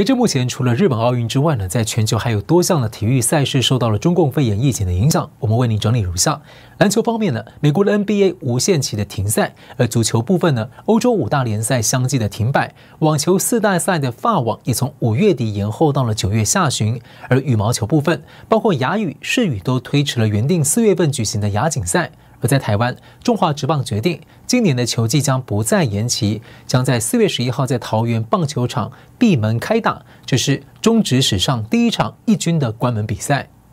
截至目前，除了日本奥运之外呢，在全球还有多项的体育赛事受到了中共肺炎疫情的影响。我们为您整理如下：篮球方面呢，美国的 NBA 无限期的停赛；而足球部分呢，欧洲五大联赛相继的停摆；网球四大赛的发网也从五月底延后到了九月下旬；而羽毛球部分，包括雅羽世羽都推迟了原定四月份举行的亚锦赛。而在台湾，中华职棒决定今年的球季将不再延期，将在四月十一号在桃园棒球场闭门开打，这是中职史上第一场一军的关门比赛。